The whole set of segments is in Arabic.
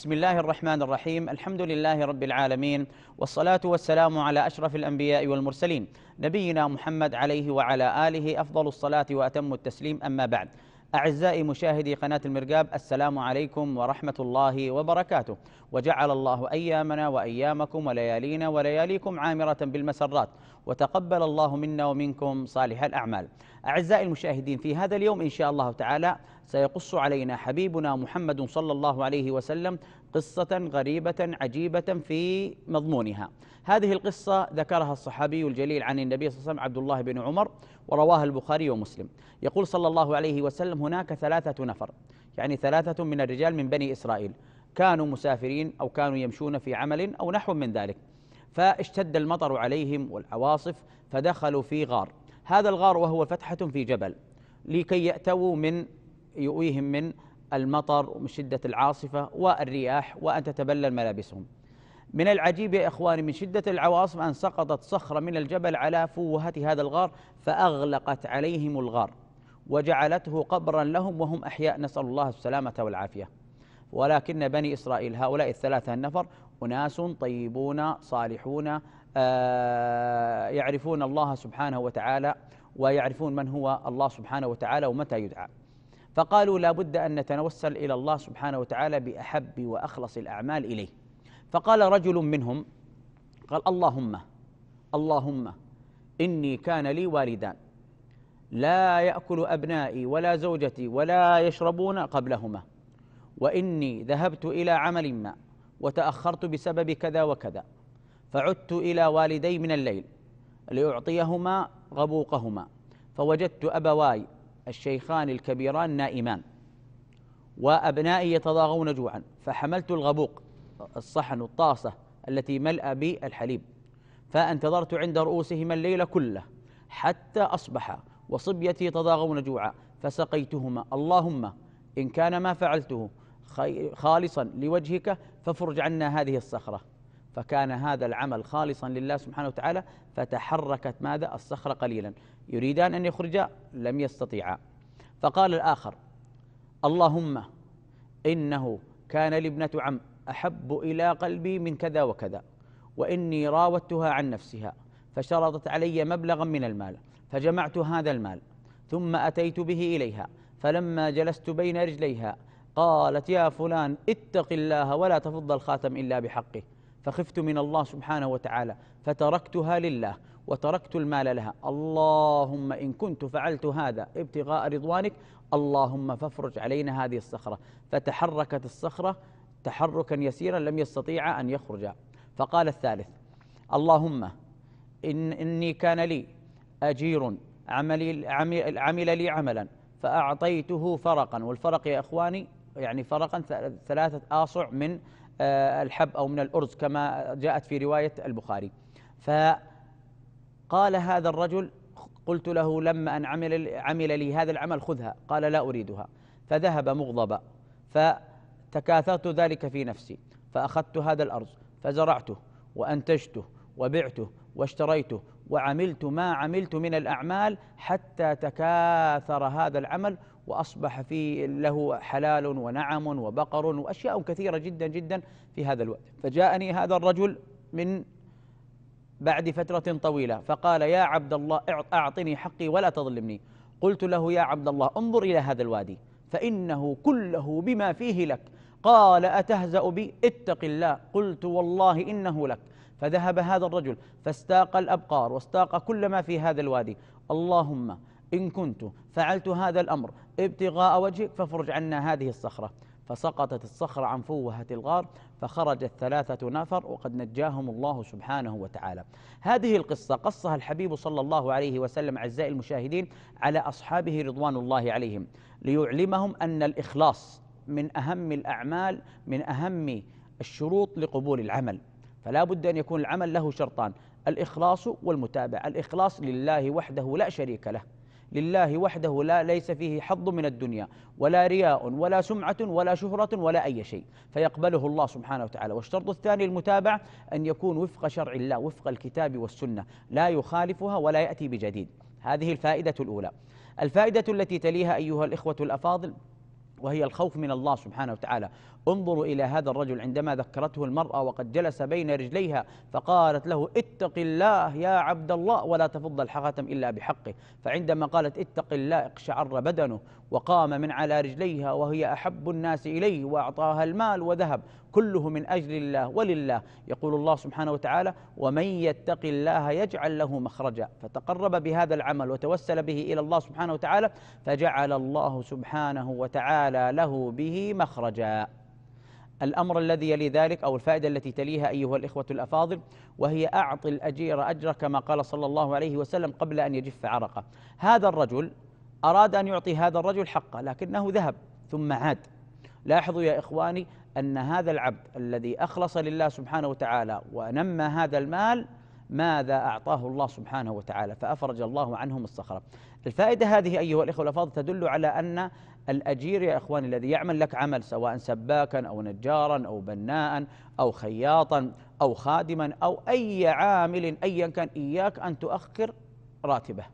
بسم الله الرحمن الرحيم الحمد لله رب العالمين والصلاة والسلام على أشرف الأنبياء والمرسلين نبينا محمد عليه وعلى آله أفضل الصلاة وأتم التسليم أما بعد أعزائي مشاهدي قناة المرقاب السلام عليكم ورحمة الله وبركاته وجعل الله أيامنا وأيامكم وليالينا ولياليكم عامرة بالمسرات وتقبل الله منا ومنكم صالح الأعمال أعزائي المشاهدين في هذا اليوم إن شاء الله تعالى سيقص علينا حبيبنا محمد صلى الله عليه وسلم قصة غريبة عجيبة في مضمونها هذه القصة ذكرها الصحابي الجليل عن النبي صلى الله عليه وسلم عبد الله بن عمر ورواها البخاري ومسلم يقول صلى الله عليه وسلم هناك ثلاثة نفر يعني ثلاثة من الرجال من بني إسرائيل كانوا مسافرين أو كانوا يمشون في عمل أو نحو من ذلك فاشتد المطر عليهم والعواصف فدخلوا في غار هذا الغار وهو فتحة في جبل لكي يأتوا من يؤويهم من المطر ومن شدة العاصفة والرياح وأن تتبلل ملابسهم من العجيب يا إخواني من شدة العواصف أن سقطت صخرة من الجبل على فوهة هذا الغار فأغلقت عليهم الغار وجعلته قبرا لهم وهم أحياء نسأل الله السلامة والعافية ولكن بني إسرائيل هؤلاء الثلاثة النفر أناس طيبون صالحون آه، يعرفون الله سبحانه وتعالى ويعرفون من هو الله سبحانه وتعالى ومتى يدعى فقالوا لا بد أن نتوسل إلى الله سبحانه وتعالى بأحب وأخلص الأعمال إليه فقال رجل منهم قال اللهم اللهم إني كان لي والدان لا يأكل أبنائي ولا زوجتي ولا يشربون قبلهما وإني ذهبت إلى عمل ما وتأخرت بسبب كذا وكذا فعدت إلى والدي من الليل لأعطيهما غبوقهما فوجدت أبواي الشيخان الكبيران نائمان وأبنائي يتضاغون جوعا فحملت الغبوق الصحن الطاسة التي ملأ بي الحليب فانتظرت عند رؤوسهما الليل كله حتى أصبح وصبيتي يتضاغون جوعا فسقيتهما اللهم إن كان ما فعلته خالصا لوجهك ففرج عنا هذه الصخرة فكان هذا العمل خالصا لله سبحانه وتعالى فتحركت ماذا الصخرة قليلا يريدان أن يخرجا لم يستطيعا فقال الآخر اللهم إنه كان لي ابنة عم أحب إلى قلبي من كذا وكذا وإني راودتها عن نفسها فشرطت علي مبلغا من المال فجمعت هذا المال ثم أتيت به إليها فلما جلست بين رجليها قالت يا فلان اتق الله ولا تفض الخاتم إلا بحقه فخفت من الله سبحانه وتعالى فتركتها لله وتركت المال لها اللهم إن كنت فعلت هذا ابتغاء رضوانك اللهم فافرج علينا هذه الصخرة فتحركت الصخرة تحركا يسيرا لم يستطيع أن يخرج فقال الثالث اللهم إن إني كان لي أجير عملي عمل, عمل لي عملا فأعطيته فرقا والفرق يا إخواني يعني فرقا ثلاثة آصع من آه، الحب أو من الأرز كما جاءت في رواية البخاري فقال هذا الرجل قلت له لما أن عمل, عمل لي هذا العمل خذها قال لا أريدها فذهب مغضبا فتكاثرت ذلك في نفسي فأخذت هذا الأرز فزرعته وأنتجته وبعته واشتريته وعملت ما عملت من الأعمال حتى تكاثر هذا العمل وأصبح في له حلال ونعم وبقر وأشياء كثيرة جدا جدا في هذا الوقت فجاءني هذا الرجل من بعد فترة طويلة فقال يا عبد الله أعطني حقي ولا تظلمني قلت له يا عبد الله انظر إلى هذا الوادي فإنه كله بما فيه لك قال أتهزأ بي اتق الله قلت والله إنه لك فذهب هذا الرجل فاستاق الأبقار واستاق كل ما في هذا الوادي اللهم إن كنت فعلت هذا الأمر ابتغاء وجهك فافرج عنا هذه الصخرة فسقطت الصخرة عن فوهة الغار فخرج الثلاثة نفر وقد نجاهم الله سبحانه وتعالى هذه القصة قصها الحبيب صلى الله عليه وسلم أعزائي المشاهدين على أصحابه رضوان الله عليهم ليعلمهم أن الإخلاص من أهم الأعمال من أهم الشروط لقبول العمل فلا بد أن يكون العمل له شرطان الإخلاص والمتابعة الإخلاص لله وحده لا شريك له لله وحده لا ليس فيه حظ من الدنيا ولا رياء ولا سمعة ولا شهرة ولا أي شيء فيقبله الله سبحانه وتعالى والشرط الثاني المتابع أن يكون وفق شرع الله وفق الكتاب والسنة لا يخالفها ولا يأتي بجديد هذه الفائدة الأولى الفائدة التي تليها أيها الإخوة الأفاضل وهي الخوف من الله سبحانه وتعالى انظروا إلى هذا الرجل عندما ذكرته المرأة وقد جلس بين رجليها فقالت له اتق الله يا عبد الله ولا تفض الحاتم إلا بحقه فعندما قالت اتق الله اقشعر بدنه وقام من على رجليها وهي أحب الناس إليه وأعطاها المال وذهب كله من أجل الله ولله يقول الله سبحانه وتعالى ومن يتق الله يجعل له مخرجا فتقرب بهذا العمل وتوسل به إلى الله سبحانه وتعالى فجعل الله سبحانه وتعالى له به مخرجا الأمر الذي يلي ذلك أو الفائدة التي تليها أيها الإخوة الأفاضل وهي أعط الأجير أجرك كما قال صلى الله عليه وسلم قبل أن يجف عرقه هذا الرجل أراد أن يعطي هذا الرجل حقه لكنه ذهب ثم عاد لاحظوا يا إخواني أن هذا العبد الذي أخلص لله سبحانه وتعالى ونمى هذا المال ماذا أعطاه الله سبحانه وتعالى فأفرج الله عنهم الصخرة الفائدة هذه أيها الإخوة الأفاضل تدل على أن الأجير يا إخواني الذي يعمل لك عمل سواء سباكا أو نجارا أو بناء أو خياطا أو خادما أو أي عامل أيا كان إياك أن تؤخر راتبه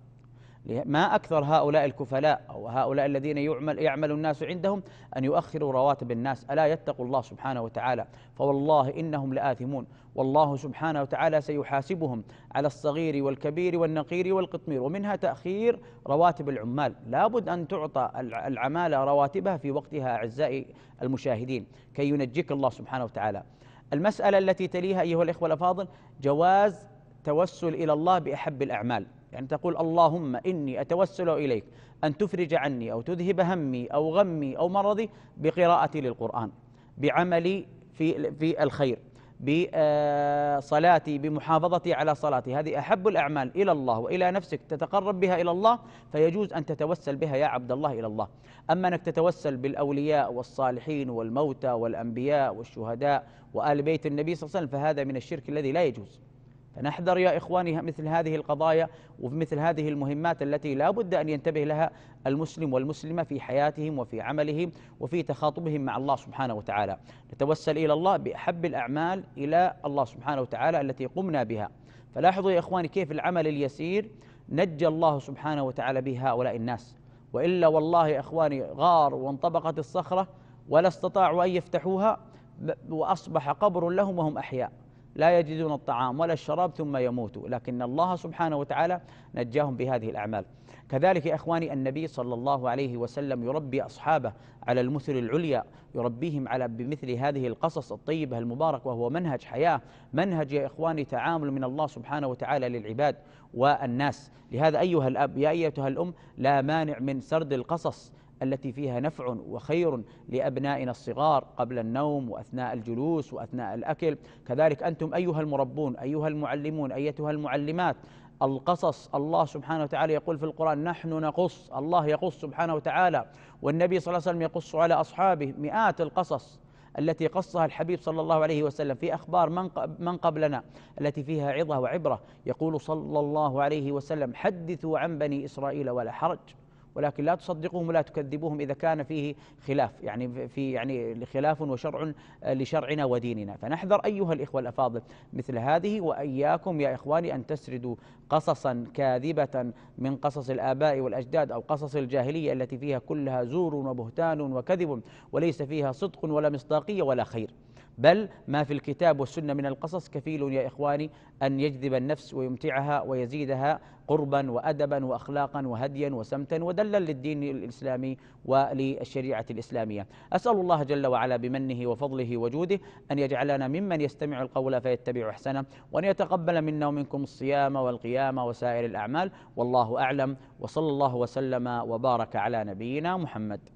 ما أكثر هؤلاء الكفلاء أو هؤلاء الذين يعمل, يعمل الناس عندهم أن يؤخروا رواتب الناس ألا يتقوا الله سبحانه وتعالى فوالله إنهم لآثمون والله سبحانه وتعالى سيحاسبهم على الصغير والكبير والنقير والقطمير ومنها تأخير رواتب العمال لابد أن تعطى العمالة رواتبها في وقتها أعزائي المشاهدين كي ينجيك الله سبحانه وتعالى المسألة التي تليها أيها الإخوة الأفاضل جواز توسل إلى الله بأحب الأعمال يعني تقول اللهم إني أتوسل إليك أن تفرج عني أو تذهب همي أو غمي أو مرضي بقراءتي للقرآن بعملي في, في الخير بصلاتي آه، بمحافظتي على صلاتي هذه أحب الأعمال إلى الله وإلى نفسك تتقرب بها إلى الله فيجوز أن تتوسل بها يا عبد الله إلى الله أما أنك تتوسل بالأولياء والصالحين والموتى والأنبياء والشهداء وآل بيت النبي صلى الله عليه وسلم فهذا من الشرك الذي لا يجوز فنحذر يا إخواني مثل هذه القضايا ومثل هذه المهمات التي لا بد أن ينتبه لها المسلم والمسلمة في حياتهم وفي عملهم وفي تخاطبهم مع الله سبحانه وتعالى نتوسل إلى الله بأحب الأعمال إلى الله سبحانه وتعالى التي قمنا بها فلاحظوا يا إخواني كيف العمل اليسير نجى الله سبحانه وتعالى به هؤلاء الناس وإلا والله يا إخواني غار وانطبقت الصخرة ولا استطاعوا أن يفتحوها وأصبح قبر لهم وهم أحياء لا يجدون الطعام ولا الشراب ثم يموتوا لكن الله سبحانه وتعالى نجاهم بهذه الأعمال كذلك يا إخواني النبي صلى الله عليه وسلم يربي أصحابه على المثل العليا يربيهم على بمثل هذه القصص الطيبة المبارك وهو منهج حياة منهج يا إخواني تعامل من الله سبحانه وتعالى للعباد والناس لهذا أيها الأب يا أيتها الأم لا مانع من سرد القصص التي فيها نفع وخير لابنائنا الصغار قبل النوم واثناء الجلوس واثناء الاكل، كذلك انتم ايها المربون، ايها المعلمون، ايتها المعلمات، القصص الله سبحانه وتعالى يقول في القرآن نحن نقص الله يقص سبحانه وتعالى والنبي صلى الله عليه وسلم يقص على أصحابه مئات القصص التي قصها الحبيب صلى الله عليه وسلم في أخبار من من قبلنا التي فيها عظة وعبرة يقول صلى الله عليه وسلم حدثوا عن بني إسرائيل ولا حرج ولكن لا تصدقوهم ولا تكذبوهم إذا كان فيه خلاف يعني في يعني خلاف وشرع آه، لشرعنا وديننا فنحذر أيها الإخوة الأفاضل مثل هذه وإياكم يا إخواني أن تسردوا قصصا كاذبة من قصص الآباء والأجداد أو قصص الجاهلية التي فيها كلها زور وبهتان وكذب وليس فيها صدق ولا مصداقية ولا خير بل ما في الكتاب والسنة من القصص كفيل يا إخواني أن يجذب النفس ويمتعها ويزيدها قربا وأدبا وأخلاقا وهديا وسمتا ودلا للدين الإسلامي وللشريعة الإسلامية أسأل الله جل وعلا بمنه وفضله وجوده أن يجعلنا ممن يستمع القول فيتبع أحسنه وأن يتقبل منا ومنكم الصيام والقيام وسائر الأعمال والله أعلم وصلى الله وسلم وبارك على نبينا محمد